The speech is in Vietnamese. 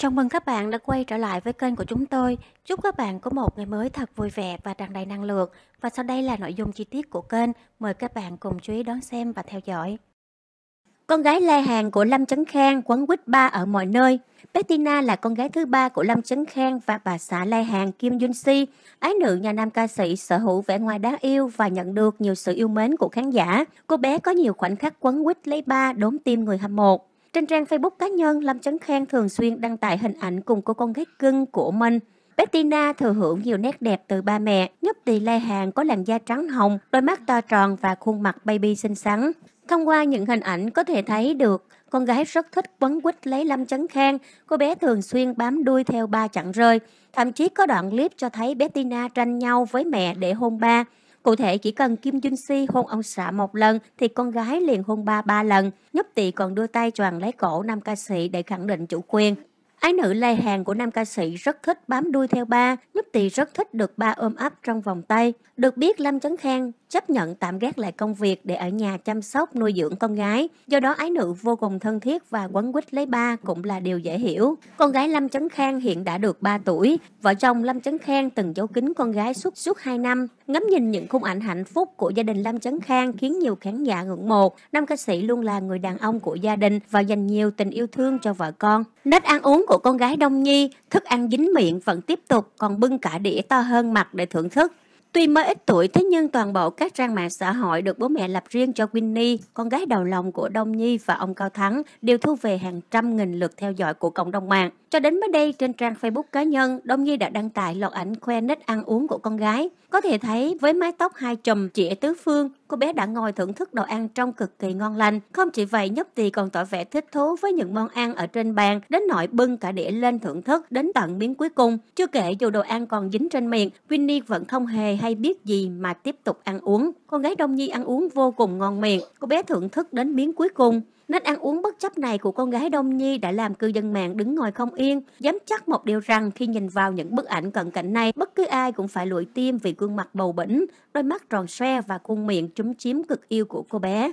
Chào mừng các bạn đã quay trở lại với kênh của chúng tôi. Chúc các bạn có một ngày mới thật vui vẻ và tràn đầy năng lượng. Và sau đây là nội dung chi tiết của kênh. Mời các bạn cùng chú ý đón xem và theo dõi. Con gái lai hàng của Lâm Chấn Khang quấn quýt ba ở mọi nơi. Bettina là con gái thứ ba của Lâm Chấn Khang và bà xã lai hàng Kim Jun Si. Ái nữ nhà nam ca sĩ sở hữu vẻ ngoài đáng yêu và nhận được nhiều sự yêu mến của khán giả. Cô bé có nhiều khoảnh khắc quấn quýt lấy ba đốn tim người hâm mộ. Trên trang Facebook cá nhân, Lâm Chấn Khang thường xuyên đăng tải hình ảnh cùng cô con gái cưng của mình. Bettina thừa hưởng nhiều nét đẹp từ ba mẹ, nhất tỷ Lê Hàng có làn da trắng hồng, đôi mắt to tròn và khuôn mặt baby xinh xắn. Thông qua những hình ảnh có thể thấy được, con gái rất thích quấn quýt lấy Lâm Chấn Khang, cô bé thường xuyên bám đuôi theo ba chặng rơi. Thậm chí có đoạn clip cho thấy Bettina tranh nhau với mẹ để hôn ba. Cụ thể chỉ cần Kim Jun Si hôn ông xã một lần thì con gái liền hôn ba ba lần. Nhóc tỳ còn đưa tay choàng lấy cổ nam ca sĩ để khẳng định chủ quyền. Ái nữ lai hàng của nam ca sĩ rất thích bám đuôi theo ba, Nhất Tỳ rất thích được ba ôm ấp trong vòng tay. Được biết Lâm Chấn Khang chấp nhận tạm gác lại công việc để ở nhà chăm sóc nuôi dưỡng con gái, do đó ái nữ vô cùng thân thiết và quấn quýt lấy ba cũng là điều dễ hiểu. Con gái Lâm Chấn Khang hiện đã được 3 tuổi, vợ chồng Lâm Chấn Khang từng giấu kín con gái suốt suốt 2 năm. Ngắm nhìn những khung ảnh hạnh phúc của gia đình Lâm Chấn Khang khiến nhiều khán giả ngưỡng mộ. Nam ca sĩ luôn là người đàn ông của gia đình và dành nhiều tình yêu thương cho vợ con. Nết ăn uống của con gái Đông Nhi, thức ăn dính miệng vẫn tiếp tục còn bưng cả đĩa to hơn mặt để thưởng thức. Tuy mới ít tuổi thế nhưng toàn bộ các trang mạng xã hội được bố mẹ lập riêng cho Winnie, con gái đầu lòng của Đông Nhi và ông Cao Thắng đều thu về hàng trăm nghìn lượt theo dõi của cộng đồng mạng. Cho đến mới đây, trên trang Facebook cá nhân, Đông Nhi đã đăng tải loạt ảnh khoe nít ăn uống của con gái. Có thể thấy, với mái tóc hai chùm chỉ tứ phương, cô bé đã ngồi thưởng thức đồ ăn trong cực kỳ ngon lành. Không chỉ vậy, nhóc tỳ còn tỏ vẻ thích thú với những món ăn ở trên bàn, đến nỗi bưng cả đĩa lên thưởng thức đến tận miếng cuối cùng. Chưa kể dù đồ ăn còn dính trên miệng, Winnie vẫn không hề hay biết gì mà tiếp tục ăn uống. Con gái Đông Nhi ăn uống vô cùng ngon miệng, cô bé thưởng thức đến miếng cuối cùng. Nét ăn uống bất chấp này của con gái Đông Nhi đã làm cư dân mạng đứng ngồi không yên, dám chắc một điều rằng khi nhìn vào những bức ảnh cận cảnh này, bất cứ ai cũng phải lụi tim vì gương mặt bầu bỉnh, đôi mắt tròn xoe và khuôn miệng trúng chiếm cực yêu của cô bé.